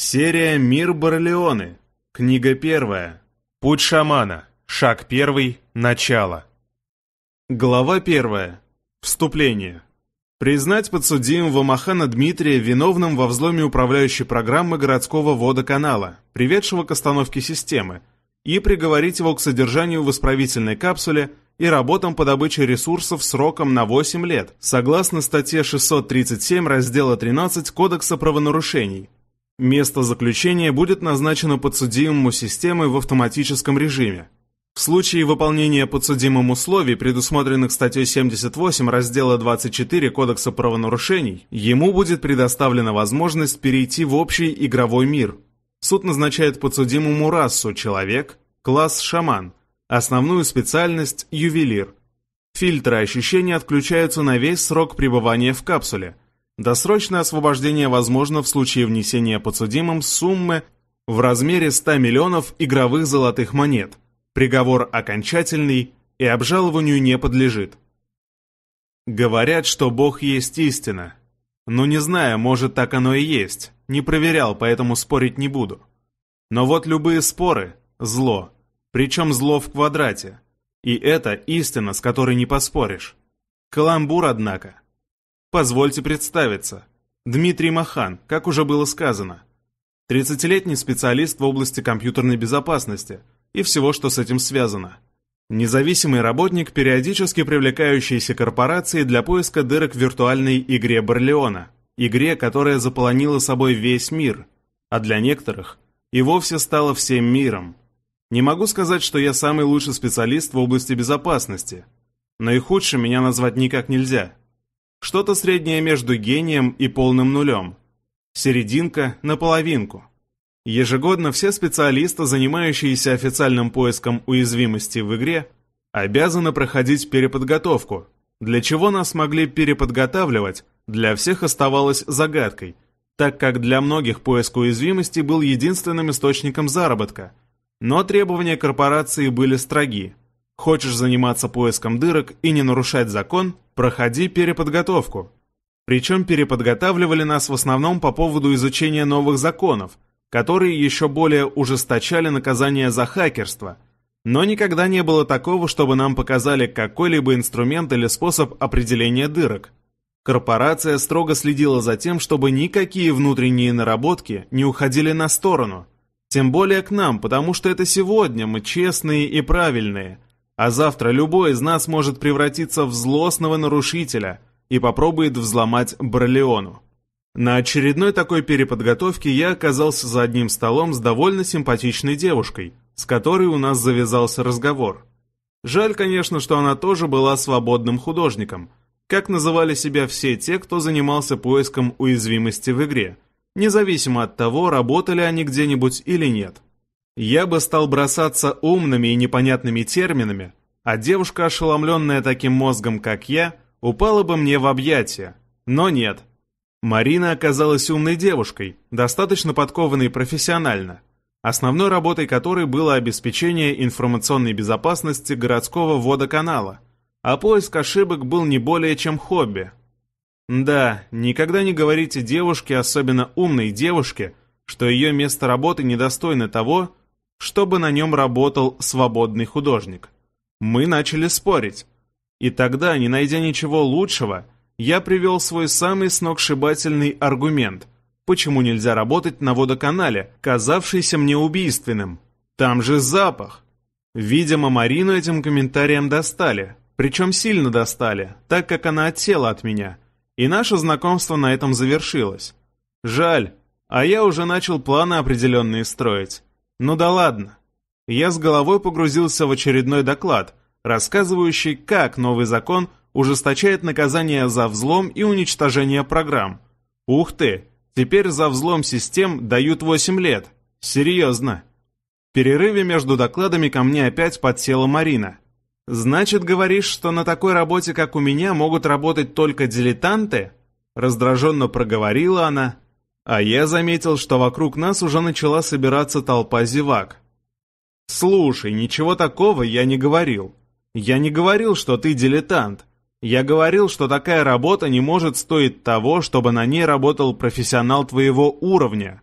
Серия «Мир Барлеоны». Книга первая. Путь шамана. Шаг первый. Начало. Глава первая. Вступление. Признать подсудимого Махана Дмитрия виновным во взломе управляющей программы городского водоканала, приведшего к остановке системы, и приговорить его к содержанию в исправительной капсуле и работам по добыче ресурсов сроком на 8 лет, согласно статье 637 раздела 13 Кодекса правонарушений – Место заключения будет назначено подсудимому системой в автоматическом режиме. В случае выполнения подсудимым условий, предусмотренных статьей 78 раздела 24 Кодекса правонарушений, ему будет предоставлена возможность перейти в общий игровой мир. Суд назначает подсудимому расу человек, класс шаман, основную специальность ювелир. Фильтры ощущений отключаются на весь срок пребывания в капсуле – Досрочное освобождение возможно в случае внесения подсудимым суммы в размере 100 миллионов игровых золотых монет. Приговор окончательный и обжалованию не подлежит. Говорят, что Бог есть истина. Но не знаю, может так оно и есть. Не проверял, поэтому спорить не буду. Но вот любые споры – зло. Причем зло в квадрате. И это истина, с которой не поспоришь. Каламбур, однако – Позвольте представиться. Дмитрий Махан, как уже было сказано. 30-летний специалист в области компьютерной безопасности и всего, что с этим связано. Независимый работник, периодически привлекающийся корпорацией для поиска дырок в виртуальной игре Барлеона, игре, которая заполонила собой весь мир, а для некоторых и вовсе стала всем миром. Не могу сказать, что я самый лучший специалист в области безопасности, но и худшим меня назвать никак нельзя – что-то среднее между гением и полным нулем. Серединка на половинку. Ежегодно все специалисты, занимающиеся официальным поиском уязвимости в игре, обязаны проходить переподготовку, для чего нас могли переподготавливать, для всех оставалось загадкой, так как для многих поиск уязвимости был единственным источником заработка. Но требования корпорации были строги. Хочешь заниматься поиском дырок и не нарушать закон, проходи переподготовку. Причем переподготавливали нас в основном по поводу изучения новых законов, которые еще более ужесточали наказание за хакерство. Но никогда не было такого, чтобы нам показали какой-либо инструмент или способ определения дырок. Корпорация строго следила за тем, чтобы никакие внутренние наработки не уходили на сторону. Тем более к нам, потому что это сегодня мы честные и правильные – а завтра любой из нас может превратиться в злостного нарушителя и попробует взломать Барлеону. На очередной такой переподготовке я оказался за одним столом с довольно симпатичной девушкой, с которой у нас завязался разговор. Жаль, конечно, что она тоже была свободным художником, как называли себя все те, кто занимался поиском уязвимости в игре, независимо от того, работали они где-нибудь или нет. Я бы стал бросаться умными и непонятными терминами, а девушка, ошеломленная таким мозгом, как я, упала бы мне в объятия. Но нет. Марина оказалась умной девушкой, достаточно подкованной профессионально, основной работой которой было обеспечение информационной безопасности городского водоканала, а поиск ошибок был не более чем хобби. Да, никогда не говорите девушке, особенно умной девушке, что ее место работы недостойно того, чтобы на нем работал свободный художник. Мы начали спорить. И тогда, не найдя ничего лучшего, я привел свой самый сногсшибательный аргумент, почему нельзя работать на водоканале, казавшийся мне убийственным. Там же запах. Видимо, Марину этим комментарием достали, причем сильно достали, так как она отсела от меня, и наше знакомство на этом завершилось. Жаль, а я уже начал планы определенные строить. Ну да ладно. Я с головой погрузился в очередной доклад, рассказывающий, как новый закон ужесточает наказание за взлом и уничтожение программ. Ух ты, теперь за взлом систем дают 8 лет. Серьезно. В перерыве между докладами ко мне опять подсела Марина. «Значит, говоришь, что на такой работе, как у меня, могут работать только дилетанты?» Раздраженно проговорила она, а я заметил, что вокруг нас уже начала собираться толпа зевак. «Слушай, ничего такого я не говорил. Я не говорил, что ты дилетант. Я говорил, что такая работа не может стоить того, чтобы на ней работал профессионал твоего уровня.